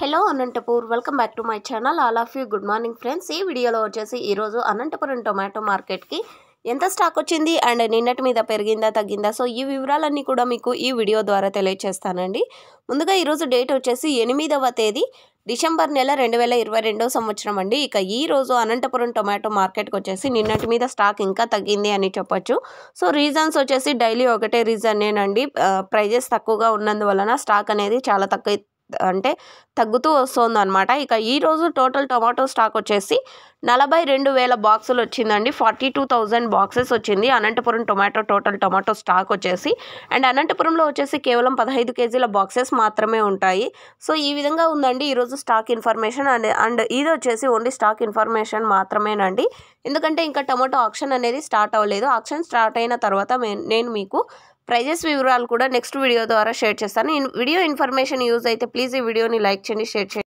hello Anantapur welcome back to my channel all of you good morning friends ఈ వీడియోలో వచ్చేసి ఈరోజు అనంతపురం టొమాటో మార్కెట్కి ఎంత స్టాక్ వచ్చింది అండ్ నిన్నటి మీద పెరిగిందా తగ్గిందా సో ఈ వివరాలన్నీ కూడా మీకు ఈ వీడియో ద్వారా తెలియచేస్తానండి ముందుగా ఈరోజు డేట్ వచ్చేసి ఎనిమిదవ తేదీ డిసెంబర్ నెల రెండు వేల ఇరవై రెండో సంవత్సరం అండి ఇక ఈ రోజు అనంతపురం టొమాటో మార్కెట్కి వచ్చేసి నిన్నటి మీద స్టాక్ ఇంకా తగ్గింది అని చెప్పొచ్చు సో రీజన్స్ వచ్చేసి డైలీ ఒకటే రీజన్ ఏనండి ప్రైజెస్ తక్కువగా ఉన్నందువలన స్టాక్ అనేది చాలా తక్కువ అంటే తగ్గుతూ అనమాట ఇక ఈరోజు టోటల్ టొమాటో స్టాక్ వచ్చేసి నలభై రెండు వేల బాక్సులు వచ్చిందండి ఫార్టీ టూ థౌజండ్ బాక్సెస్ వచ్చింది Anantapuram tomato total tomato stock వచ్చేసి అండ్ అనంతపురంలో వచ్చేసి కేవలం పదహైదు కేజీల బాక్సెస్ మాత్రమే ఉంటాయి సో ఈ విధంగా ఉందండి ఈరోజు స్టాక్ ఇన్ఫర్మేషన్ అండ్ అండ్ ఇది వచ్చేసి ఓన్లీ స్టాక్ ఇన్ఫర్మేషన్ మాత్రమేనండి ఎందుకంటే ఇంకా టొమాటో ఆక్షన్ అనేది స్టార్ట్ అవ్వలేదు ఆక్షన్ స్టార్ట్ అయిన తర్వాత నేను మీకు ప్రైజెస్ వివరాలు కూడా నెక్స్ట్ వీడియో ద్వారా షేర్ చేస్తాను వీడియో ఇన్ఫర్మేషన్ యూజ్ అయితే ప్లీజ్ ఈ వీడియోని లైక్ చేయండి షేర్ చేయండి